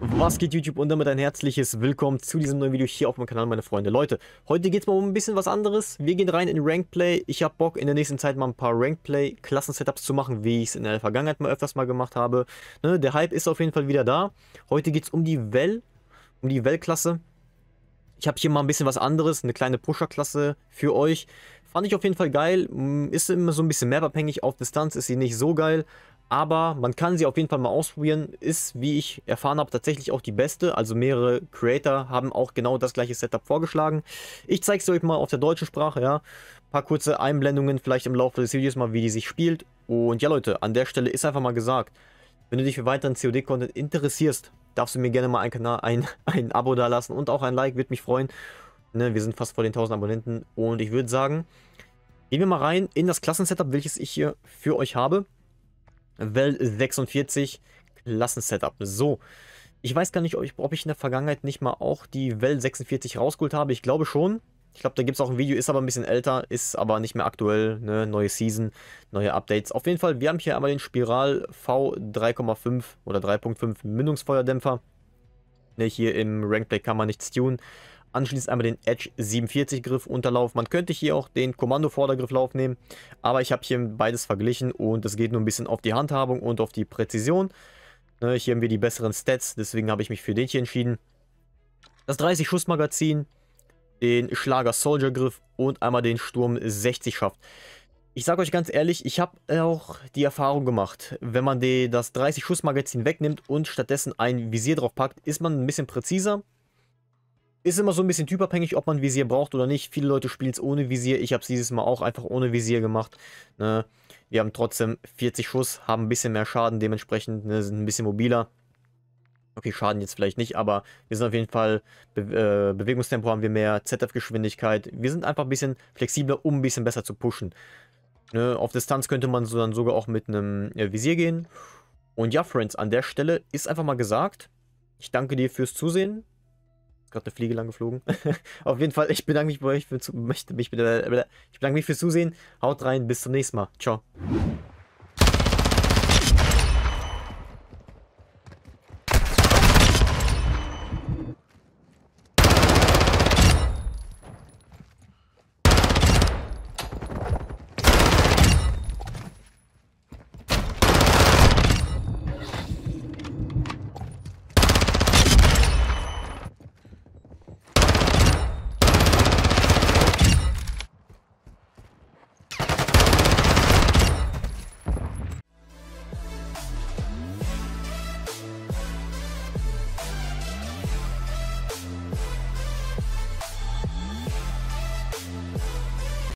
Was geht YouTube und damit ein herzliches Willkommen zu diesem neuen Video hier auf meinem Kanal, meine Freunde. Leute, heute geht es mal um ein bisschen was anderes. Wir gehen rein in Rankplay. Ich habe Bock, in der nächsten Zeit mal ein paar rankplay Klassen-Setups zu machen, wie ich es in der Vergangenheit mal öfters mal gemacht habe. Ne, der Hype ist auf jeden Fall wieder da. Heute geht es um die Well, um die Well-Klasse. Ich habe hier mal ein bisschen was anderes, eine kleine Pusher-Klasse für euch. Fand ich auf jeden Fall geil. Ist immer so ein bisschen mapabhängig. Auf Distanz ist sie nicht so geil. Aber man kann sie auf jeden Fall mal ausprobieren. Ist, wie ich erfahren habe, tatsächlich auch die beste. Also mehrere Creator haben auch genau das gleiche Setup vorgeschlagen. Ich zeige es euch mal auf der deutschen Sprache, ja. Ein paar kurze Einblendungen vielleicht im Laufe des Videos mal, wie die sich spielt. Und ja Leute, an der Stelle ist einfach mal gesagt, wenn du dich für weiteren COD-Content interessierst, darfst du mir gerne mal einen Kanal, ein, ein Abo dalassen und auch ein Like, würde mich freuen. Ne, wir sind fast vor den 1000 Abonnenten und ich würde sagen, gehen wir mal rein in das Klassensetup, welches ich hier für euch habe. Welt 46 Klassensetup. So, ich weiß gar nicht, ob ich in der Vergangenheit nicht mal auch die Welt 46 rausgeholt habe. Ich glaube schon. Ich glaube, da gibt es auch ein Video, ist aber ein bisschen älter, ist aber nicht mehr aktuell. Ne? Neue Season, neue Updates. Auf jeden Fall, wir haben hier einmal den Spiral V3,5 oder 3,5 Mündungsfeuerdämpfer. Ne, hier im Rankplay kann man nichts tunen. Anschließend einmal den Edge 47 Griff Unterlauf. Man könnte hier auch den Kommando Vordergrifflauf nehmen, aber ich habe hier beides verglichen und es geht nur ein bisschen auf die Handhabung und auf die Präzision. Ne, hier haben wir die besseren Stats, deswegen habe ich mich für den hier entschieden. Das 30 Schuss Magazin, den Schlager Soldier Griff und einmal den Sturm 60 Schaft. Ich sage euch ganz ehrlich, ich habe auch die Erfahrung gemacht, wenn man die, das 30-Schuss-Magazin wegnimmt und stattdessen ein Visier drauf packt, ist man ein bisschen präziser. Ist immer so ein bisschen typabhängig, ob man Visier braucht oder nicht. Viele Leute spielen es ohne Visier. Ich habe es dieses Mal auch einfach ohne Visier gemacht. Ne? Wir haben trotzdem 40 Schuss, haben ein bisschen mehr Schaden, dementsprechend ne, sind ein bisschen mobiler. Okay, Schaden jetzt vielleicht nicht, aber wir sind auf jeden Fall, Be äh, Bewegungstempo haben wir mehr, ZF-Geschwindigkeit. Wir sind einfach ein bisschen flexibler, um ein bisschen besser zu pushen. Ne? Auf Distanz könnte man so dann sogar auch mit einem äh, Visier gehen. Und ja, Friends, an der Stelle ist einfach mal gesagt, ich danke dir fürs Zusehen gerade eine Fliege lang geflogen. Auf jeden Fall, ich bedanke mich bei euch für, ich bedanke mich fürs Zusehen. Haut rein, bis zum nächsten Mal. Ciao.